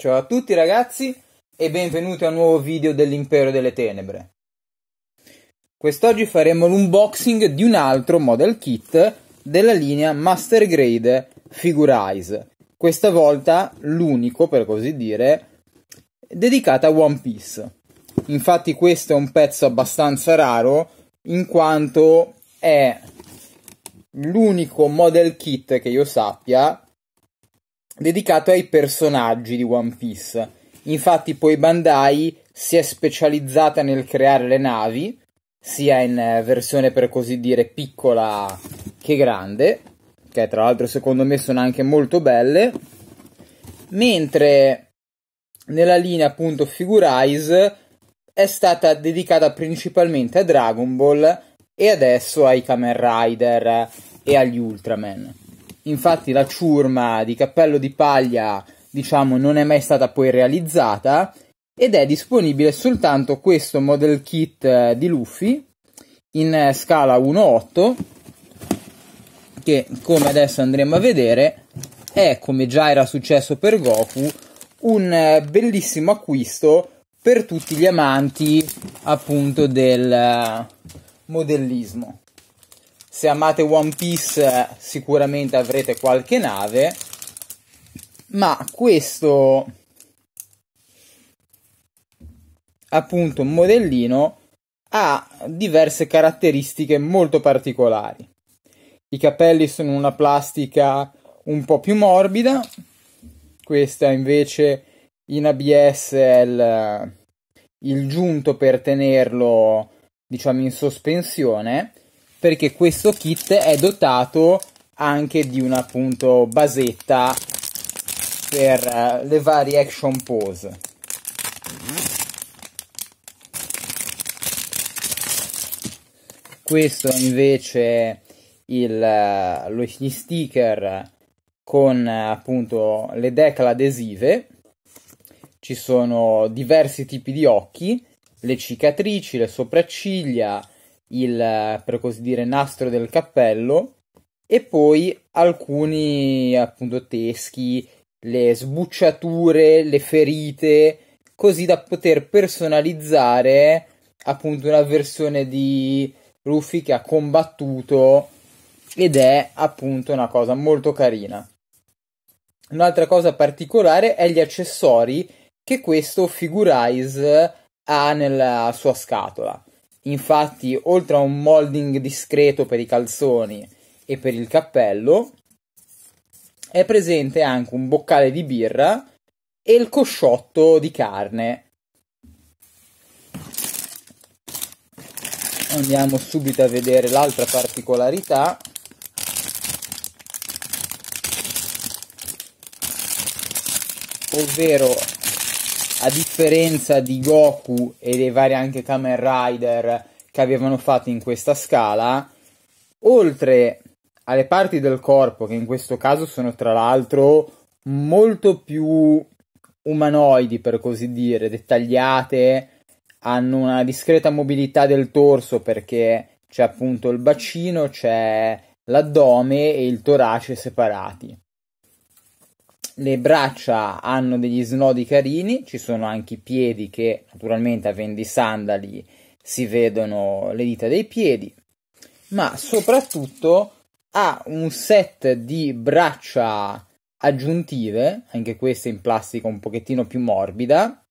Ciao a tutti ragazzi e benvenuti a un nuovo video dell'Impero delle Tenebre. Quest'oggi faremo l'unboxing di un altro model kit della linea Master Grade Figurize. Questa volta l'unico, per così dire, dedicato a One Piece. Infatti questo è un pezzo abbastanza raro in quanto è l'unico model kit che io sappia dedicato ai personaggi di One Piece. Infatti poi Bandai si è specializzata nel creare le navi, sia in eh, versione per così dire piccola che grande, che tra l'altro secondo me sono anche molto belle, mentre nella linea appunto Figurize è stata dedicata principalmente a Dragon Ball e adesso ai Kamen Rider e agli Ultraman infatti la ciurma di cappello di paglia diciamo non è mai stata poi realizzata ed è disponibile soltanto questo model kit eh, di Luffy in eh, scala 1.8 che come adesso andremo a vedere è come già era successo per Goku un eh, bellissimo acquisto per tutti gli amanti appunto del modellismo se amate One Piece sicuramente avrete qualche nave, ma questo appunto modellino ha diverse caratteristiche molto particolari. I capelli sono una plastica un po' più morbida, questa invece in ABS è il, il giunto per tenerlo diciamo in sospensione perché questo kit è dotato anche di una appunto basetta per eh, le varie action pose questo invece il, eh, lo, gli sticker con eh, appunto le decla adesive ci sono diversi tipi di occhi le cicatrici le sopracciglia il, per così dire, nastro del cappello e poi alcuni appunto teschi, le sbucciature, le ferite, così da poter personalizzare appunto una versione di Ruffy che ha combattuto ed è appunto una cosa molto carina. Un'altra cosa particolare è gli accessori che questo Figurize ha nella sua scatola. Infatti, oltre a un molding discreto per i calzoni e per il cappello, è presente anche un boccale di birra e il cosciotto di carne. Andiamo subito a vedere l'altra particolarità. Ovvero a differenza di Goku e dei vari anche Kamen Rider che avevano fatto in questa scala, oltre alle parti del corpo, che in questo caso sono tra l'altro molto più umanoidi per così dire, dettagliate, hanno una discreta mobilità del torso perché c'è appunto il bacino, c'è l'addome e il torace separati le braccia hanno degli snodi carini, ci sono anche i piedi che naturalmente avendo i sandali si vedono le dita dei piedi, ma soprattutto ha un set di braccia aggiuntive, anche queste in plastica un pochettino più morbida,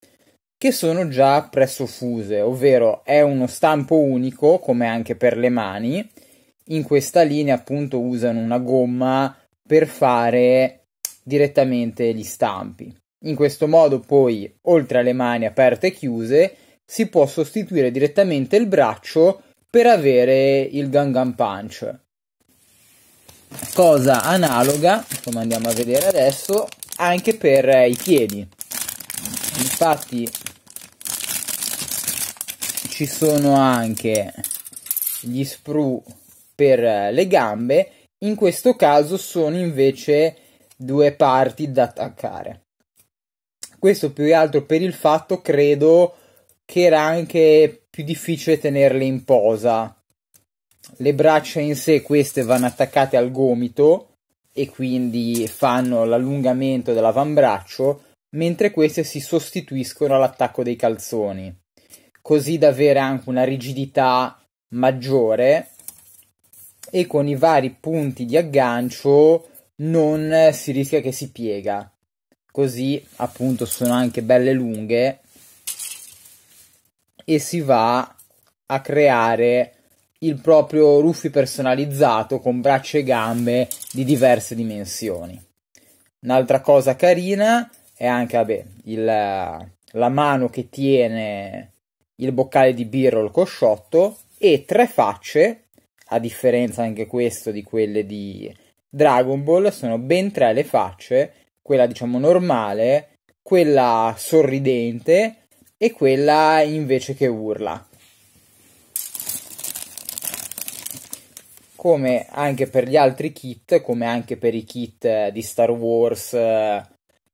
che sono già presso fuse, ovvero è uno stampo unico come anche per le mani. In questa linea appunto usano una gomma per fare direttamente gli stampi. In questo modo poi, oltre alle mani aperte e chiuse, si può sostituire direttamente il braccio per avere il Gangan Punch. Cosa analoga, come andiamo a vedere adesso, anche per eh, i piedi. Infatti ci sono anche gli sprue per eh, le gambe, in questo caso sono invece due parti da attaccare. Questo più che altro per il fatto, credo, che era anche più difficile tenerle in posa. Le braccia in sé, queste vanno attaccate al gomito e quindi fanno l'allungamento dell'avambraccio, mentre queste si sostituiscono all'attacco dei calzoni, così da avere anche una rigidità maggiore e con i vari punti di aggancio non si rischia che si piega. Così appunto sono anche belle lunghe e si va a creare il proprio Ruffy personalizzato con braccia e gambe di diverse dimensioni. Un'altra cosa carina è anche vabbè, il, la mano che tiene il boccale di birra o il cosciotto e tre facce, a differenza anche questo di quelle di Dragon Ball sono ben tre le facce, quella diciamo normale, quella sorridente e quella invece che urla. Come anche per gli altri kit, come anche per i kit eh, di Star Wars eh,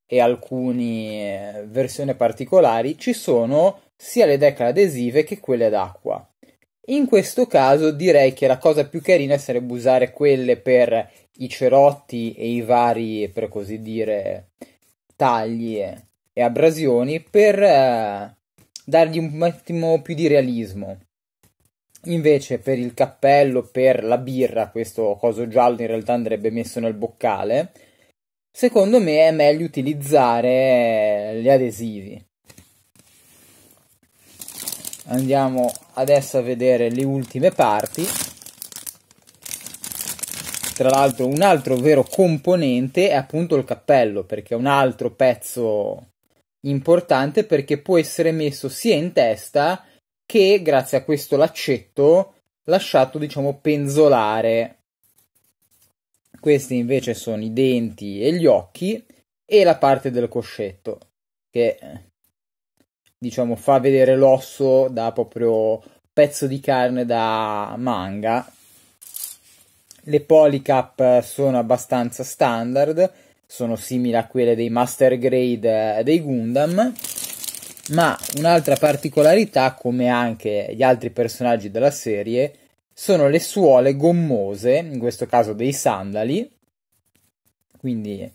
e alcune eh, versioni particolari, ci sono sia le deck adesive che quelle d'acqua. In questo caso direi che la cosa più carina sarebbe usare quelle per i cerotti e i vari, per così dire, tagli e abrasioni per eh, dargli un attimo più di realismo. Invece per il cappello, per la birra, questo coso giallo in realtà andrebbe messo nel boccale. Secondo me è meglio utilizzare eh, gli adesivi andiamo adesso a vedere le ultime parti tra l'altro un altro vero componente è appunto il cappello perché è un altro pezzo importante perché può essere messo sia in testa che grazie a questo laccetto lasciato diciamo penzolare questi invece sono i denti e gli occhi e la parte del coscetto che diciamo, fa vedere l'osso da proprio pezzo di carne da manga. Le polycap sono abbastanza standard, sono simili a quelle dei Master Grade eh, dei Gundam, ma un'altra particolarità, come anche gli altri personaggi della serie, sono le suole gommose, in questo caso dei sandali. Quindi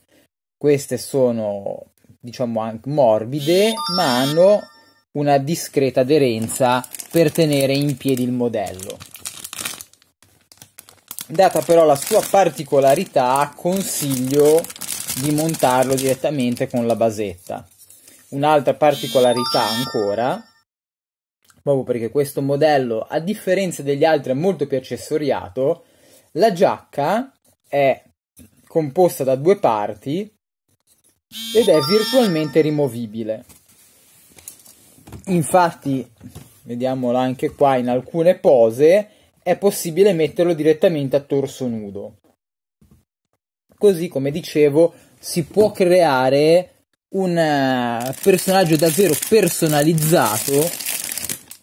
queste sono diciamo anche morbide, ma hanno una discreta aderenza per tenere in piedi il modello. Data però la sua particolarità, consiglio di montarlo direttamente con la basetta. Un'altra particolarità ancora, proprio perché questo modello, a differenza degli altri, è molto più accessoriato, la giacca è composta da due parti ed è virtualmente rimovibile infatti vediamolo anche qua in alcune pose è possibile metterlo direttamente a torso nudo così come dicevo si può creare un eh, personaggio davvero personalizzato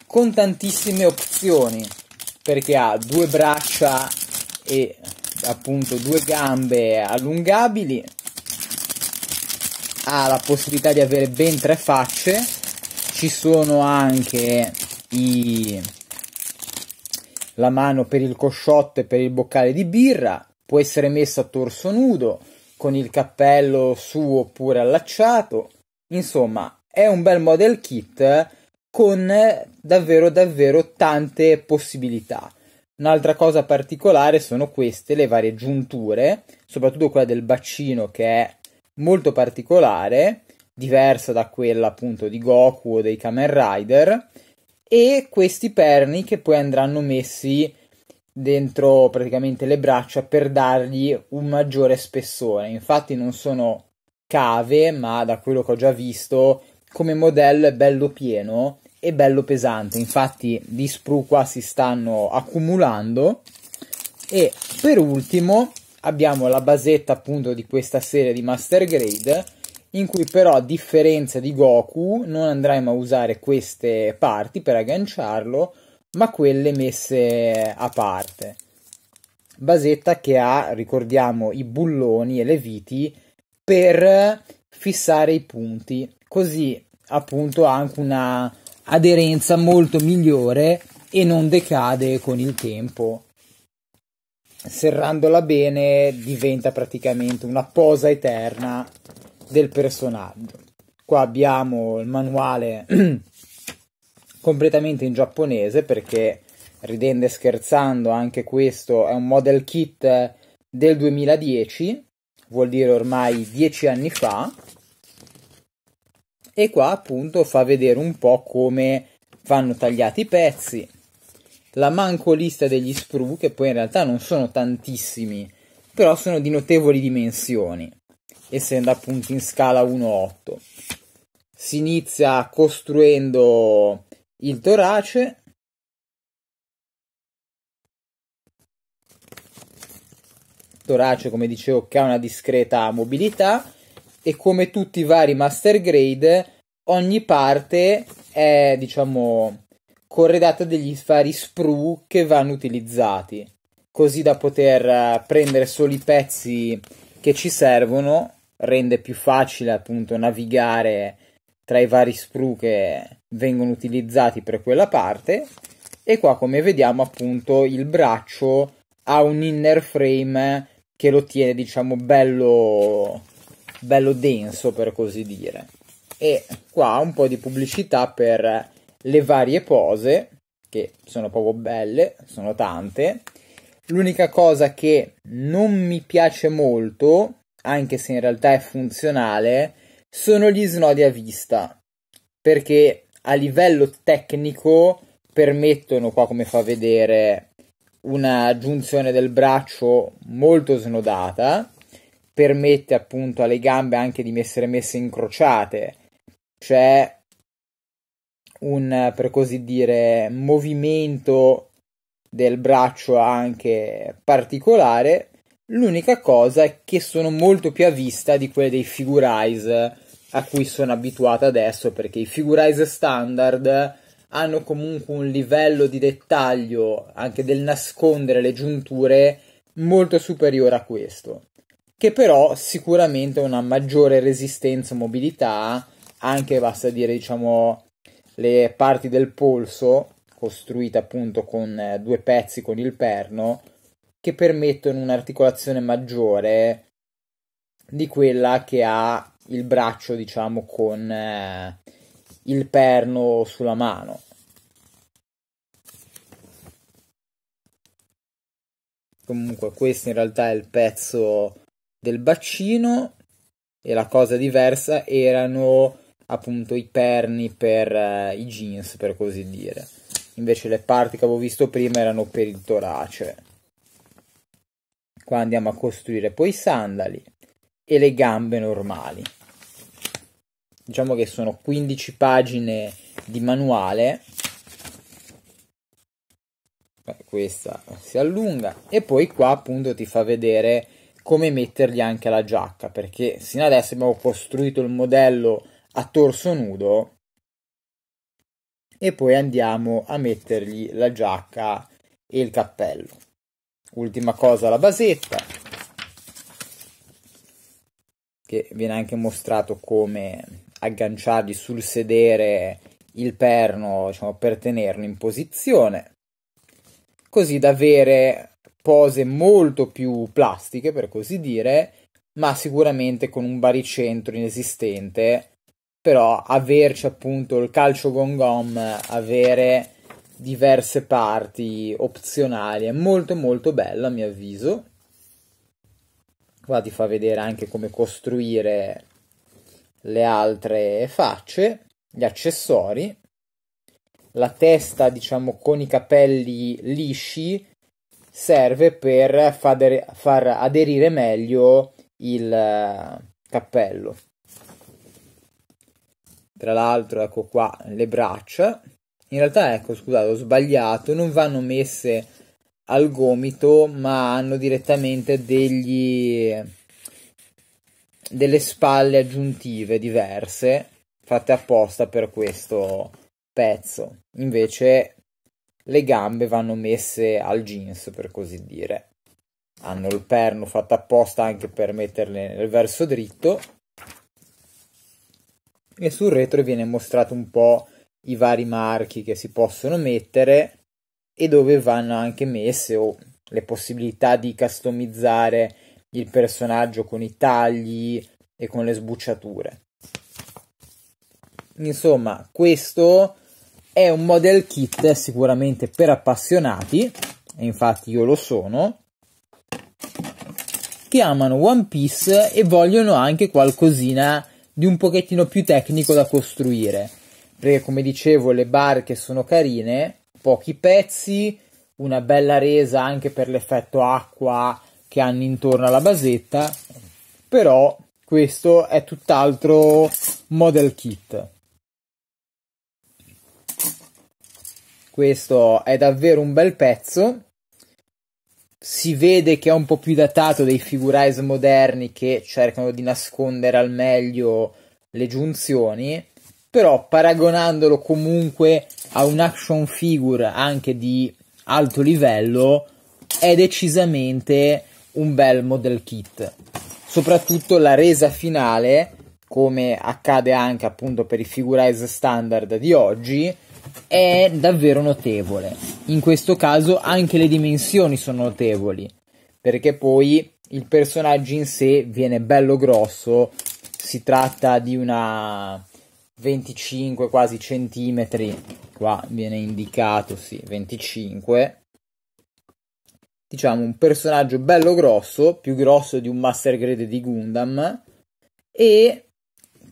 con tantissime opzioni perché ha due braccia e appunto due gambe allungabili ha la possibilità di avere ben tre facce ci sono anche i... la mano per il cosciotto e per il boccale di birra, può essere messo a torso nudo, con il cappello su oppure allacciato, insomma è un bel model kit con davvero davvero tante possibilità. Un'altra cosa particolare sono queste, le varie giunture, soprattutto quella del bacino che è molto particolare diversa da quella appunto di Goku o dei Kamen Rider e questi perni che poi andranno messi dentro praticamente le braccia per dargli un maggiore spessore. Infatti non sono cave, ma da quello che ho già visto, come modello è bello pieno e bello pesante. Infatti gli sprue qua si stanno accumulando. E per ultimo abbiamo la basetta appunto di questa serie di Master Grade in cui però a differenza di Goku non andremo a usare queste parti per agganciarlo, ma quelle messe a parte. Basetta che ha, ricordiamo, i bulloni e le viti per fissare i punti, così appunto ha anche una aderenza molto migliore e non decade con il tempo. Serrandola bene diventa praticamente una posa eterna del personaggio. Qua abbiamo il manuale completamente in giapponese perché ridendo e scherzando anche questo è un model kit del 2010, vuol dire ormai dieci anni fa. E qua appunto fa vedere un po' come vanno tagliati i pezzi, la mancolista degli sprue che poi in realtà non sono tantissimi, però sono di notevoli dimensioni essendo appunto in scala 1-8. Si inizia costruendo il torace. Torace, come dicevo, che ha una discreta mobilità e come tutti i vari master grade, ogni parte è, diciamo, corredata degli vari sprue che vanno utilizzati, così da poter eh, prendere solo i pezzi che ci servono rende più facile appunto navigare tra i vari sprue che vengono utilizzati per quella parte e qua come vediamo appunto il braccio ha un inner frame che lo tiene diciamo bello bello denso per così dire e qua un po' di pubblicità per le varie pose che sono proprio belle sono tante l'unica cosa che non mi piace molto anche se in realtà è funzionale, sono gli snodi a vista, perché a livello tecnico permettono qua come fa vedere una giunzione del braccio molto snodata, permette appunto alle gambe anche di essere messe incrociate, c'è un per così dire movimento del braccio anche particolare L'unica cosa è che sono molto più a vista di quelle dei figurize a cui sono abituato adesso perché i figurize standard hanno comunque un livello di dettaglio anche del nascondere le giunture molto superiore a questo che però sicuramente ha una maggiore resistenza mobilità anche basta dire diciamo le parti del polso costruite appunto con eh, due pezzi con il perno che permettono un'articolazione maggiore di quella che ha il braccio, diciamo, con eh, il perno sulla mano. Comunque questo in realtà è il pezzo del bacino e la cosa diversa erano appunto i perni per eh, i jeans, per così dire. Invece le parti che avevo visto prima erano per il torace qua andiamo a costruire poi i sandali e le gambe normali diciamo che sono 15 pagine di manuale Beh, questa si allunga e poi qua appunto ti fa vedere come mettergli anche la giacca perché sino adesso abbiamo costruito il modello a torso nudo e poi andiamo a mettergli la giacca e il cappello ultima cosa la basetta che viene anche mostrato come agganciargli sul sedere il perno diciamo, per tenerlo in posizione così da avere pose molto più plastiche per così dire ma sicuramente con un baricentro inesistente però averci appunto il calcio gongom avere diverse parti opzionali. È molto molto bella a mio avviso. Qua ti fa vedere anche come costruire le altre facce, gli accessori, la testa, diciamo, con i capelli lisci serve per far aderire meglio il eh, cappello. Tra l'altro, ecco qua le braccia, in realtà ecco scusate ho sbagliato non vanno messe al gomito ma hanno direttamente degli delle spalle aggiuntive diverse fatte apposta per questo pezzo invece le gambe vanno messe al jeans per così dire hanno il perno fatto apposta anche per metterle nel verso dritto e sul retro viene mostrato un po' i vari marchi che si possono mettere e dove vanno anche messe o le possibilità di customizzare il personaggio con i tagli e con le sbucciature. Insomma, questo è un model kit sicuramente per appassionati, e infatti io lo sono, che amano One Piece e vogliono anche qualcosina di un pochettino più tecnico da costruire perché come dicevo le barche sono carine, pochi pezzi, una bella resa anche per l'effetto acqua che hanno intorno alla basetta, però questo è tutt'altro model kit. Questo è davvero un bel pezzo. Si vede che è un po' più datato dei figurize moderni che cercano di nascondere al meglio le giunzioni però paragonandolo comunque a un action figure anche di alto livello è decisamente un bel model kit soprattutto la resa finale come accade anche appunto per i figurize standard di oggi è davvero notevole in questo caso anche le dimensioni sono notevoli perché poi il personaggio in sé viene bello grosso si tratta di una 25 quasi centimetri, qua viene indicato, sì, 25. Diciamo un personaggio bello grosso, più grosso di un Master Grade di Gundam, e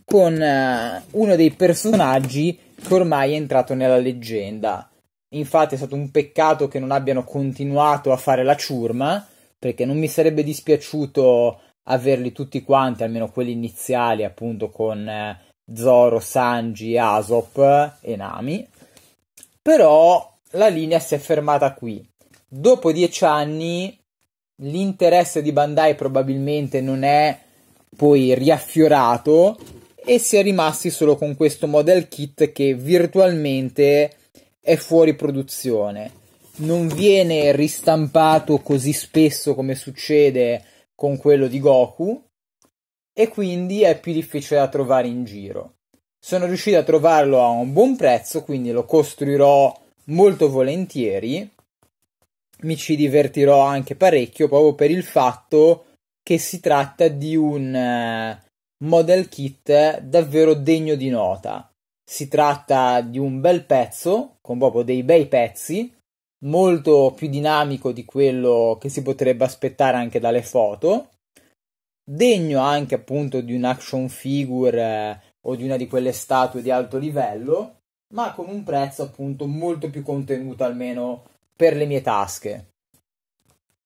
con uh, uno dei personaggi che ormai è entrato nella leggenda. Infatti è stato un peccato che non abbiano continuato a fare la ciurma, perché non mi sarebbe dispiaciuto averli tutti quanti, almeno quelli iniziali, appunto con eh, Zoro, Sanji, Asop e Nami. Però la linea si è fermata qui. Dopo dieci anni l'interesse di Bandai probabilmente non è poi riaffiorato e si è rimasti solo con questo model kit che virtualmente è fuori produzione. Non viene ristampato così spesso come succede con quello di Goku, e quindi è più difficile da trovare in giro. Sono riuscito a trovarlo a un buon prezzo, quindi lo costruirò molto volentieri. Mi ci divertirò anche parecchio proprio per il fatto che si tratta di un eh, model kit davvero degno di nota. Si tratta di un bel pezzo, con proprio dei bei pezzi, molto più dinamico di quello che si potrebbe aspettare anche dalle foto degno anche appunto di un action figure eh, o di una di quelle statue di alto livello, ma con un prezzo appunto molto più contenuto almeno per le mie tasche.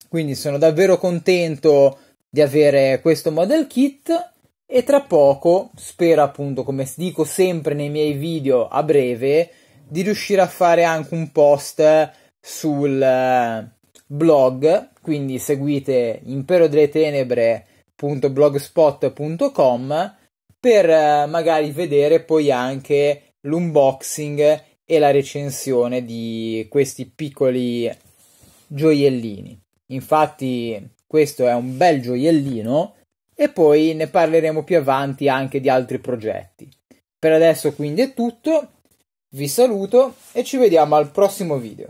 Quindi sono davvero contento di avere questo model kit e tra poco spero appunto come dico sempre nei miei video a breve di riuscire a fare anche un post sul eh, blog quindi seguite Impero delle Tenebre www.blogspot.com per eh, magari vedere poi anche l'unboxing e la recensione di questi piccoli gioiellini. Infatti questo è un bel gioiellino e poi ne parleremo più avanti anche di altri progetti. Per adesso quindi è tutto, vi saluto e ci vediamo al prossimo video.